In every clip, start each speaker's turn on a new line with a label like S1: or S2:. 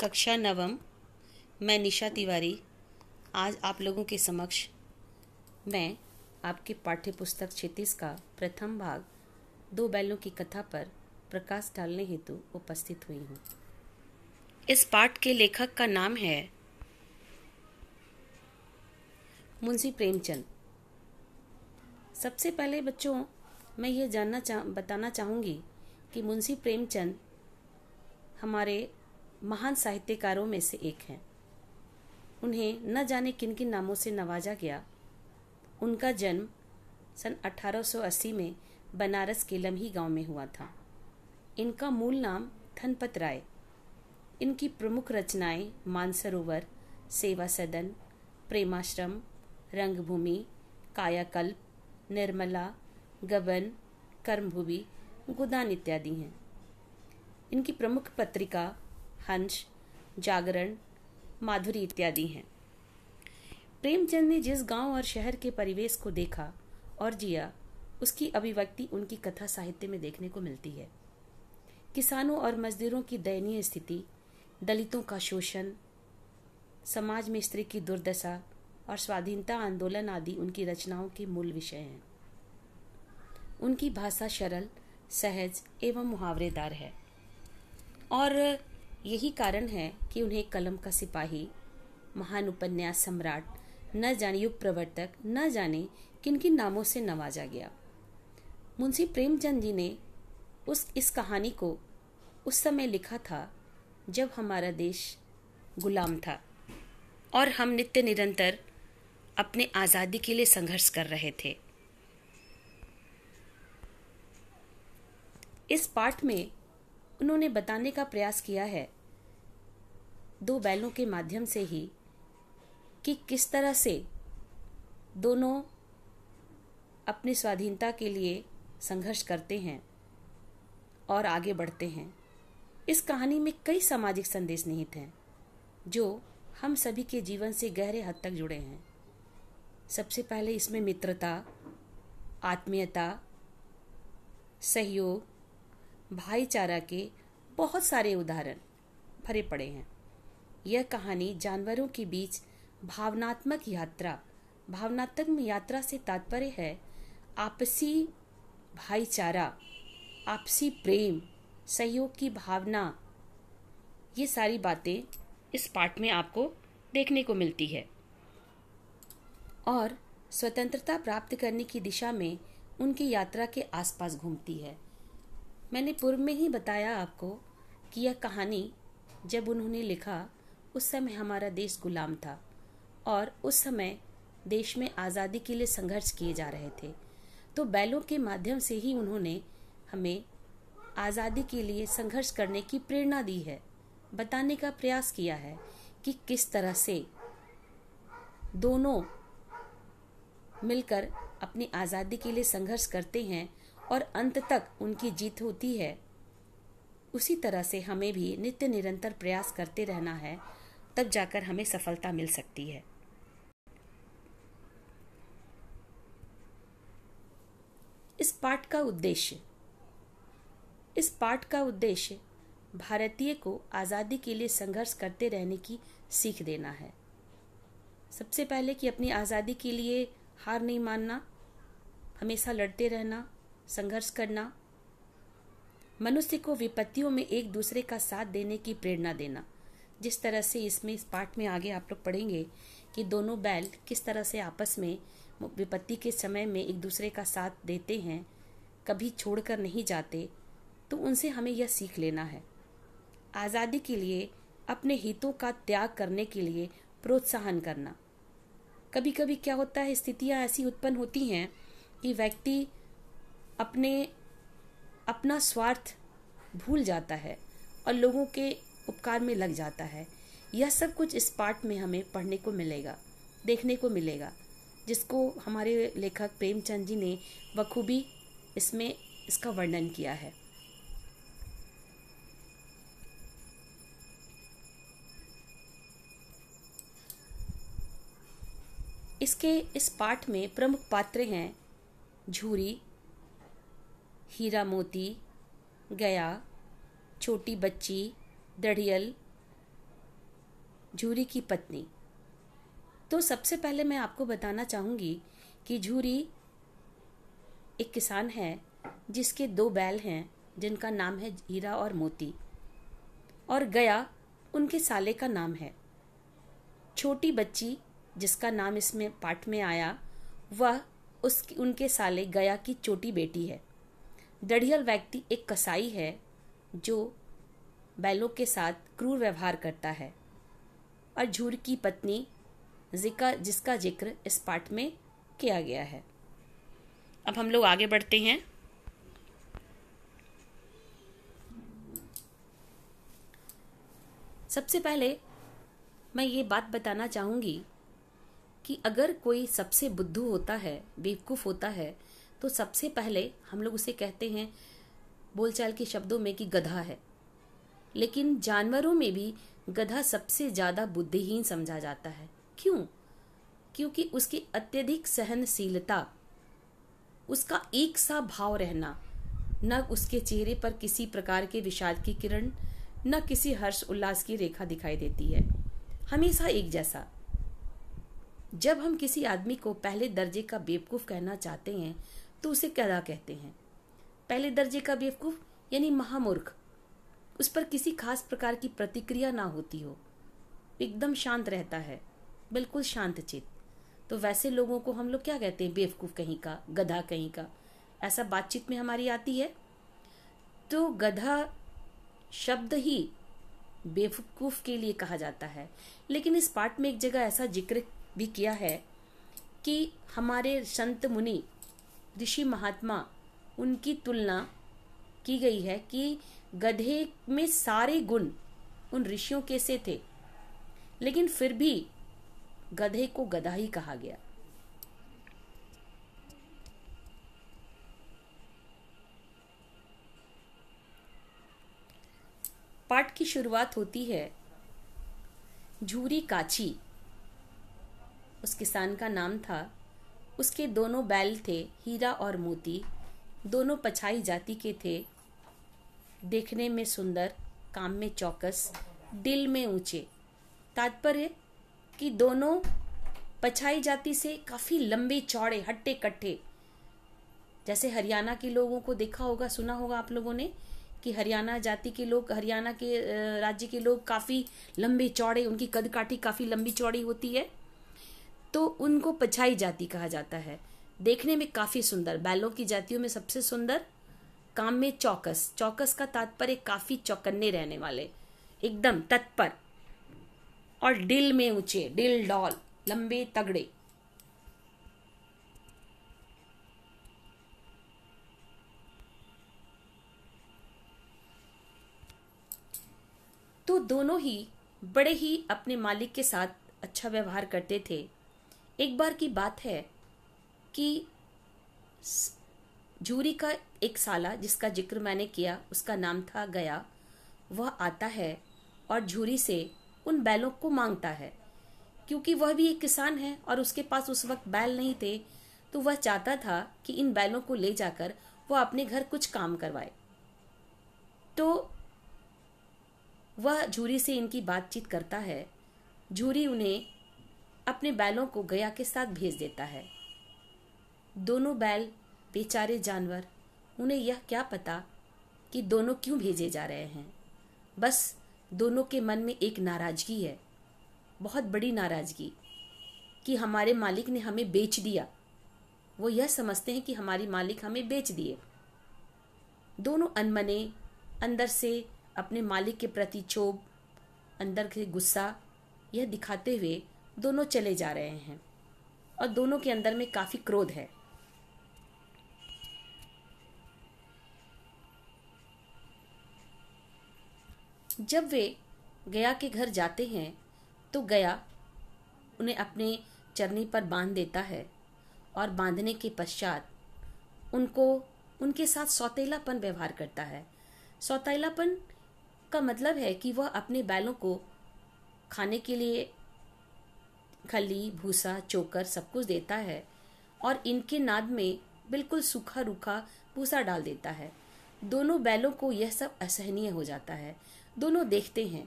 S1: कक्षा नवम मैं निशा तिवारी आज आप लोगों के समक्ष मैं आपके पाठ्य पुस्तक क्षितिज का प्रथम भाग दो बैलों की कथा पर प्रकाश डालने हेतु उपस्थित हुई हूँ इस पाठ के लेखक का नाम है मुंशी प्रेमचंद सबसे पहले बच्चों मैं ये जानना चाह बताना चाहूँगी कि मुंशी प्रेमचंद हमारे महान साहित्यकारों में से एक हैं उन्हें न जाने किन किन नामों से नवाजा गया उनका जन्म सन 1880 में बनारस के लम्ही गांव में हुआ था इनका मूल नाम धनपत राय इनकी प्रमुख रचनाएं मानसरोवर सेवा सदन प्रेमाश्रम रंगभूमि कायाकल्प निर्मला गबन कर्मभूमि गोदान इत्यादि हैं इनकी प्रमुख पत्रिका हंस जागरण माधुरी इत्यादि हैं प्रेमचंद ने जिस गांव और शहर के परिवेश को देखा और जिया उसकी अभिव्यक्ति उनकी कथा साहित्य में देखने को मिलती है किसानों और मजदूरों की दयनीय स्थिति दलितों का शोषण समाज में स्त्री की दुर्दशा और स्वाधीनता आंदोलन आदि उनकी रचनाओं के मूल विषय हैं उनकी भाषा सरल सहज एवं मुहावरेदार है और यही कारण है कि उन्हें कलम का सिपाही महान उपन्यास सम्राट न जाने युग प्रवर्तक न जाने किन किन नामों से नवाजा गया मुंशी प्रेमचंद जी ने उस इस कहानी को उस समय लिखा था जब हमारा देश गुलाम था और हम नित्य निरंतर अपने आज़ादी के लिए संघर्ष कर रहे थे इस पाठ में उन्होंने बताने का प्रयास किया है दो बैलों के माध्यम से ही कि किस तरह से दोनों अपनी स्वाधीनता के लिए संघर्ष करते हैं और आगे बढ़ते हैं इस कहानी में कई सामाजिक संदेश निहित हैं जो हम सभी के जीवन से गहरे हद तक जुड़े हैं सबसे पहले इसमें मित्रता आत्मीयता सहयोग भाईचारा के बहुत सारे उदाहरण भरे पड़े हैं यह कहानी जानवरों के बीच भावनात्मक यात्रा भावनात्मक यात्रा से तात्पर्य है आपसी भाईचारा आपसी प्रेम सहयोग की भावना ये सारी बातें इस पाठ में आपको देखने को मिलती है और स्वतंत्रता प्राप्त करने की दिशा में उनकी यात्रा के आसपास घूमती है मैंने पूर्व में ही बताया आपको कि यह कहानी जब उन्होंने लिखा उस समय हमारा देश गुलाम था और उस समय देश में आज़ादी के लिए संघर्ष किए जा रहे थे तो बैलों के माध्यम से ही उन्होंने हमें आज़ादी के लिए संघर्ष करने की प्रेरणा दी है बताने का प्रयास किया है कि किस तरह से दोनों मिलकर अपनी आज़ादी के लिए संघर्ष करते हैं और अंत तक उनकी जीत होती है उसी तरह से हमें भी नित्य निरंतर प्रयास करते रहना है तब जाकर हमें सफलता मिल सकती है इस पाठ का उद्देश्य इस पाठ का उद्देश्य भारतीय को आज़ादी के लिए संघर्ष करते रहने की सीख देना है सबसे पहले कि अपनी आज़ादी के लिए हार नहीं मानना हमेशा लड़ते रहना संघर्ष करना मनुष्य को विपत्तियों में एक दूसरे का साथ देने की प्रेरणा देना जिस तरह से इसमें इस पार्ट में आगे आप लोग पढ़ेंगे कि दोनों बैल किस तरह से आपस में विपत्ति के समय में एक दूसरे का साथ देते हैं कभी छोड़कर नहीं जाते तो उनसे हमें यह सीख लेना है आज़ादी के लिए अपने हितों का त्याग करने के लिए प्रोत्साहन करना कभी कभी क्या होता है स्थितियाँ ऐसी उत्पन्न होती हैं कि व्यक्ति अपने अपना स्वार्थ भूल जाता है और लोगों के उपकार में लग जाता है यह सब कुछ इस पाठ में हमें पढ़ने को मिलेगा देखने को मिलेगा जिसको हमारे लेखक प्रेमचंद जी ने बखूबी इसमें इसका वर्णन किया है इसके इस पाठ में प्रमुख पात्र हैं झूरी हीरा मोती गया छोटी बच्ची दड़ियल झूरी की पत्नी तो सबसे पहले मैं आपको बताना चाहूँगी कि झूरी एक किसान है जिसके दो बैल हैं जिनका नाम है हीरा और मोती और गया उनके साले का नाम है छोटी बच्ची जिसका नाम इसमें पाठ में आया वह उस उनके साले गया की छोटी बेटी है दढ़ियल व्यक्ति एक कसाई है जो बैलों के साथ क्रूर व्यवहार करता है और झूर की पत्नी जिका जिसका जिक्र इस पाठ में किया गया है अब हम लोग आगे बढ़ते हैं सबसे पहले मैं ये बात बताना चाहूंगी कि अगर कोई सबसे बुद्धू होता है बेवकूफ़ होता है तो सबसे पहले हम लोग उसे कहते हैं बोलचाल के शब्दों में कि गधा है लेकिन जानवरों में भी गधा सबसे ज़्यादा बुद्धिहीन समझा जाता है क्यों क्योंकि उसकी अत्यधिक सहनशीलता उसका एक सा भाव रहना न उसके चेहरे पर किसी प्रकार के विषाद की किरण न किसी हर्ष उल्लास की रेखा दिखाई देती है हमेशा एक जैसा जब हम किसी आदमी को पहले दर्जे का बेवकूफ़ कहना चाहते हैं तो उसे कदा कहते हैं पहले दर्जे का बेवकूफ़ यानी महामूर्ख उस पर किसी खास प्रकार की प्रतिक्रिया ना होती हो एकदम शांत रहता है बिल्कुल शांत चित तो वैसे लोगों को हम लोग क्या कहते हैं बेवकूफ़ कहीं का गधा कहीं का ऐसा बातचीत में हमारी आती है तो गधा शब्द ही बेवकूफ़ के लिए कहा जाता है लेकिन इस पाठ में एक जगह ऐसा जिक्र भी किया है कि हमारे संत मुनि ऋषि महात्मा उनकी तुलना की गई है कि गधे में सारे गुण उन ऋषियों के से थे लेकिन फिर भी गधे को गधा ही कहा गया पाठ की शुरुआत होती है झूरी काची उस किसान का नाम था उसके दोनों बैल थे हीरा और मोती दोनों पछाई जाति के थे देखने में सुंदर काम में चौकस दिल में ऊंचे तात्पर्य कि दोनों पछाई जाति से काफ़ी लंबे चौड़े हट्टे कट्ठे जैसे हरियाणा के लोगों को देखा होगा सुना होगा आप लोगों ने कि हरियाणा जाति के लोग हरियाणा के राज्य के लोग काफ़ी लंबे चौड़े उनकी कदकाठी काफ़ी लंबी चौड़ी होती है तो उनको पछाई जाति कहा जाता है देखने में काफ़ी सुंदर बैलों की जातियों में सबसे सुंदर काम में चौकस चौकस का तात्पर्य काफी चौकन्ने रहने वाले एकदम तत्पर और डिल में ऊंचे डिल डॉल लंबे तगड़े तो दोनों ही बड़े ही अपने मालिक के साथ अच्छा व्यवहार करते थे एक बार की बात है कि जूरी का एक साला जिसका जिक्र मैंने किया उसका नाम था गया वह आता है और झूरी से उन बैलों को मांगता है क्योंकि वह भी एक किसान है और उसके पास उस वक्त बैल नहीं थे तो वह चाहता था कि इन बैलों को ले जाकर वह अपने घर कुछ काम करवाए तो वह झूरी से इनकी बातचीत करता है झूरी उन्हें अपने बैलों को गया के साथ भेज देता है दोनों बैल बेचारे जानवर उन्हें यह क्या पता कि दोनों क्यों भेजे जा रहे हैं बस दोनों के मन में एक नाराज़गी है बहुत बड़ी नाराज़गी कि हमारे मालिक ने हमें बेच दिया वो यह समझते हैं कि हमारे मालिक हमें बेच दिए दोनों अनमने अंदर से अपने मालिक के प्रति क्षोभ अंदर के गुस्सा यह दिखाते हुए दोनों चले जा रहे हैं और दोनों के अंदर में काफ़ी क्रोध है जब वे गया के घर जाते हैं तो गया उन्हें अपने चरनी पर बांध देता है और बांधने के पश्चात उनको उनके साथ सौतेलापन व्यवहार करता है सौतेलापन का मतलब है कि वह अपने बैलों को खाने के लिए खली भूसा चोकर सब कुछ देता है और इनके नाद में बिल्कुल सूखा रूखा भूसा डाल देता है दोनों बैलों को यह सब असहनीय हो जाता है दोनों देखते हैं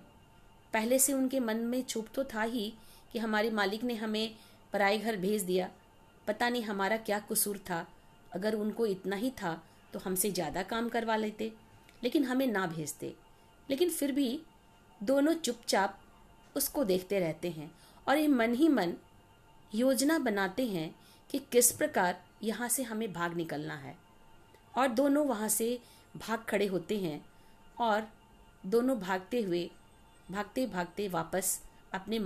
S1: पहले से उनके मन में छुप तो था ही कि हमारे मालिक ने हमें पराए घर भेज दिया पता नहीं हमारा क्या कसूर था अगर उनको इतना ही था तो हमसे ज़्यादा काम करवा लेते लेकिन हमें ना भेजते लेकिन फिर भी दोनों चुपचाप उसको देखते रहते हैं और ये मन ही मन योजना बनाते हैं कि किस प्रकार यहाँ से हमें भाग निकलना है और दोनों वहाँ से भाग खड़े होते हैं और दोनों भागते हुए भागते भागते वापस अपने